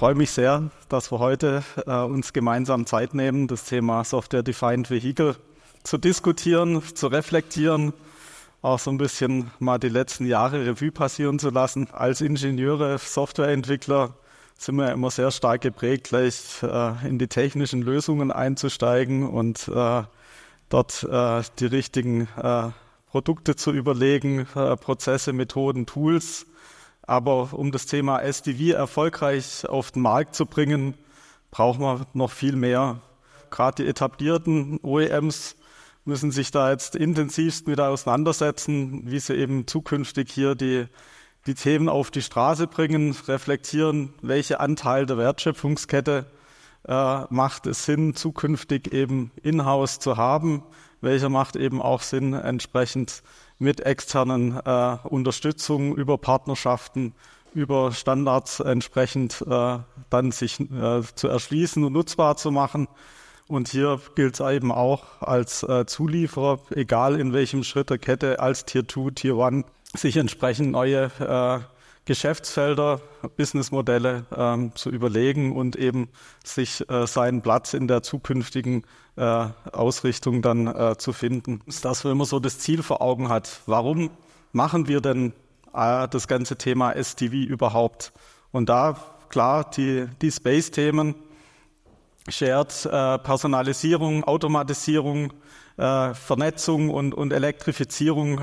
freue mich sehr, dass wir heute äh, uns gemeinsam Zeit nehmen, das Thema Software Defined Vehicle zu diskutieren, zu reflektieren, auch so ein bisschen mal die letzten Jahre Revue passieren zu lassen. Als Ingenieure, Softwareentwickler sind wir immer sehr stark geprägt, gleich äh, in die technischen Lösungen einzusteigen und äh, dort äh, die richtigen äh, Produkte zu überlegen, äh, Prozesse, Methoden, Tools aber um das Thema SDV erfolgreich auf den Markt zu bringen, braucht man noch viel mehr. Gerade die etablierten OEMs müssen sich da jetzt intensivst mit auseinandersetzen, wie sie eben zukünftig hier die, die Themen auf die Straße bringen, reflektieren, welche Anteil der Wertschöpfungskette äh, macht es Sinn, zukünftig eben in-house zu haben, welcher macht eben auch Sinn, entsprechend mit externen äh, Unterstützung über Partnerschaften, über Standards entsprechend äh, dann sich äh, zu erschließen und nutzbar zu machen. Und hier gilt es eben auch als äh, Zulieferer, egal in welchem Schritt der Kette, als Tier 2, Tier 1, sich entsprechend neue äh, Geschäftsfelder, Businessmodelle ähm, zu überlegen und eben sich äh, seinen Platz in der zukünftigen äh, Ausrichtung dann äh, zu finden. Dass man immer so das Ziel vor Augen hat, warum machen wir denn äh, das ganze Thema STV überhaupt? Und da, klar, die, die Space-Themen, Shared, äh, Personalisierung, Automatisierung, äh, Vernetzung und, und Elektrifizierung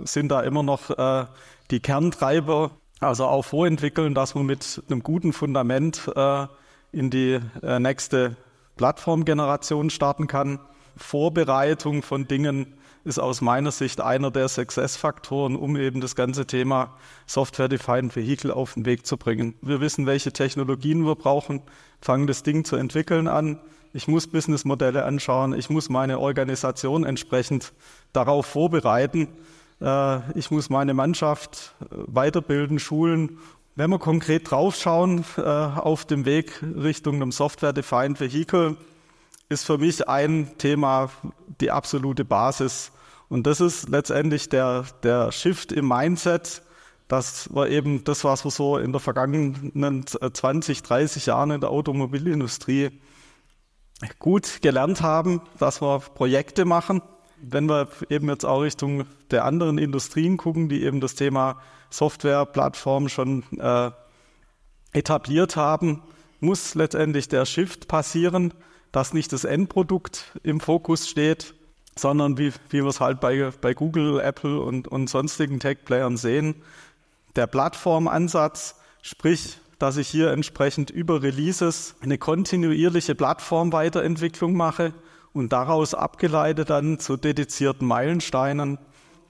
sind da immer noch die Kerntreiber also auch vorentwickeln, dass man mit einem guten Fundament äh, in die äh, nächste Plattformgeneration starten kann. Vorbereitung von Dingen ist aus meiner Sicht einer der Success-Faktoren, um eben das ganze Thema Software-Defined Vehicle auf den Weg zu bringen. Wir wissen, welche Technologien wir brauchen, fangen das Ding zu entwickeln an. Ich muss Businessmodelle anschauen, ich muss meine Organisation entsprechend darauf vorbereiten äh, ich muss meine Mannschaft äh, weiterbilden, schulen. Wenn wir konkret draufschauen äh, auf dem Weg Richtung einem Software-Defined Vehicle, ist für mich ein Thema die absolute Basis. Und das ist letztendlich der, der Shift im Mindset, dass wir eben das, was wir so in der vergangenen 20, 30 Jahren in der Automobilindustrie gut gelernt haben, dass wir Projekte machen, wenn wir eben jetzt auch Richtung der anderen Industrien gucken, die eben das Thema Software, Plattform schon äh, etabliert haben, muss letztendlich der Shift passieren, dass nicht das Endprodukt im Fokus steht, sondern wie, wie wir es halt bei, bei Google, Apple und, und sonstigen Tech-Playern sehen, der Plattformansatz, sprich, dass ich hier entsprechend über Releases eine kontinuierliche Plattformweiterentwicklung mache, und daraus abgeleitet dann zu dedizierten Meilensteinen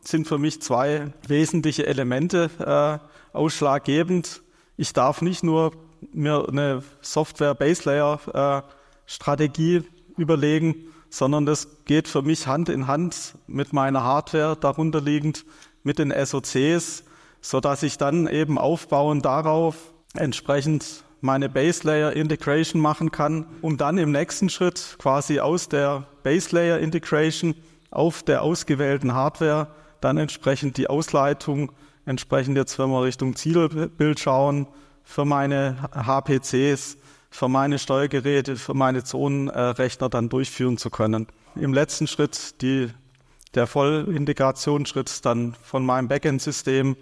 sind für mich zwei wesentliche Elemente äh, ausschlaggebend. Ich darf nicht nur mir eine software baselayer layer äh, strategie äh, überlegen, sondern das geht für mich Hand in Hand mit meiner Hardware, darunter liegend mit den SOCs, so dass ich dann eben aufbauen darauf entsprechend meine Base Layer Integration machen kann, um dann im nächsten Schritt quasi aus der Base Layer Integration auf der ausgewählten Hardware dann entsprechend die Ausleitung, entsprechend jetzt, wenn wir Richtung Zielbild schauen, für meine HPCs, für meine Steuergeräte, für meine Zonenrechner dann durchführen zu können. Im letzten Schritt die, der Vollintegrationsschritt dann von meinem Backend-System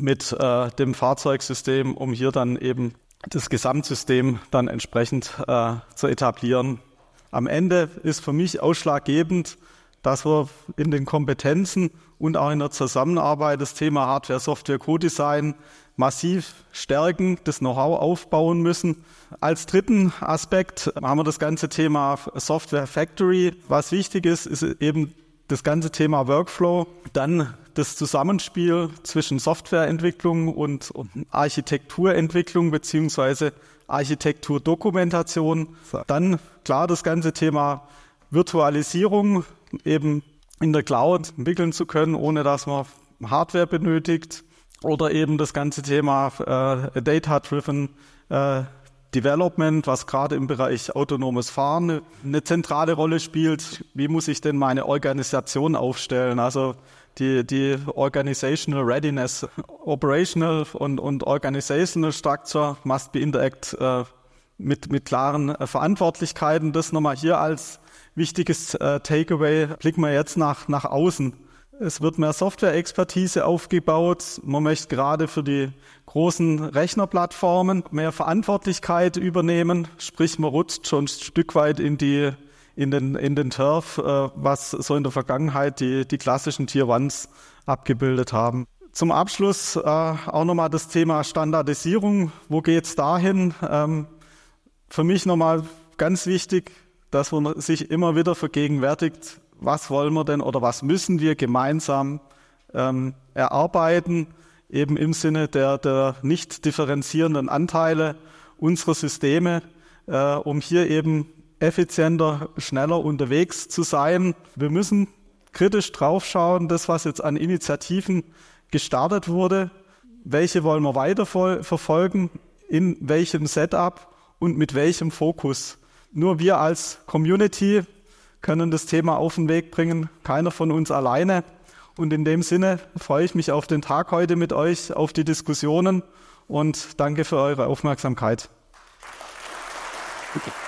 mit äh, dem Fahrzeugsystem, um hier dann eben das Gesamtsystem dann entsprechend äh, zu etablieren. Am Ende ist für mich ausschlaggebend, dass wir in den Kompetenzen und auch in der Zusammenarbeit das Thema Hardware, Software, Co-Design massiv stärken, das Know-how aufbauen müssen. Als dritten Aspekt haben wir das ganze Thema Software Factory. Was wichtig ist, ist eben das ganze Thema Workflow. Dann das Zusammenspiel zwischen Softwareentwicklung und, und Architekturentwicklung beziehungsweise Architekturdokumentation. Dann klar das ganze Thema Virtualisierung eben in der Cloud entwickeln zu können, ohne dass man Hardware benötigt. Oder eben das ganze Thema äh, Data-Driven äh, Development, was gerade im Bereich autonomes Fahren eine zentrale Rolle spielt. Wie muss ich denn meine Organisation aufstellen? Also die, die Organizational Readiness, Operational und, und Organizational Structure must be interact äh, mit, mit klaren äh, Verantwortlichkeiten. Das nochmal hier als wichtiges äh, Takeaway. Blicken wir jetzt nach, nach außen. Es wird mehr Software-Expertise aufgebaut. Man möchte gerade für die großen Rechnerplattformen mehr Verantwortlichkeit übernehmen. Sprich, man rutscht schon ein Stück weit in die in den, in den Turf, äh, was so in der Vergangenheit die, die klassischen Tier Ones abgebildet haben. Zum Abschluss äh, auch nochmal das Thema Standardisierung. Wo geht's dahin? Ähm, für mich nochmal ganz wichtig, dass man sich immer wieder vergegenwärtigt, was wollen wir denn oder was müssen wir gemeinsam ähm, erarbeiten, eben im Sinne der, der nicht differenzierenden Anteile unserer Systeme, äh, um hier eben effizienter, schneller unterwegs zu sein. Wir müssen kritisch draufschauen, das, was jetzt an Initiativen gestartet wurde, welche wollen wir weiter verfolgen, in welchem Setup und mit welchem Fokus. Nur wir als Community können das Thema auf den Weg bringen, keiner von uns alleine. Und in dem Sinne freue ich mich auf den Tag heute mit euch, auf die Diskussionen und danke für eure Aufmerksamkeit. Okay.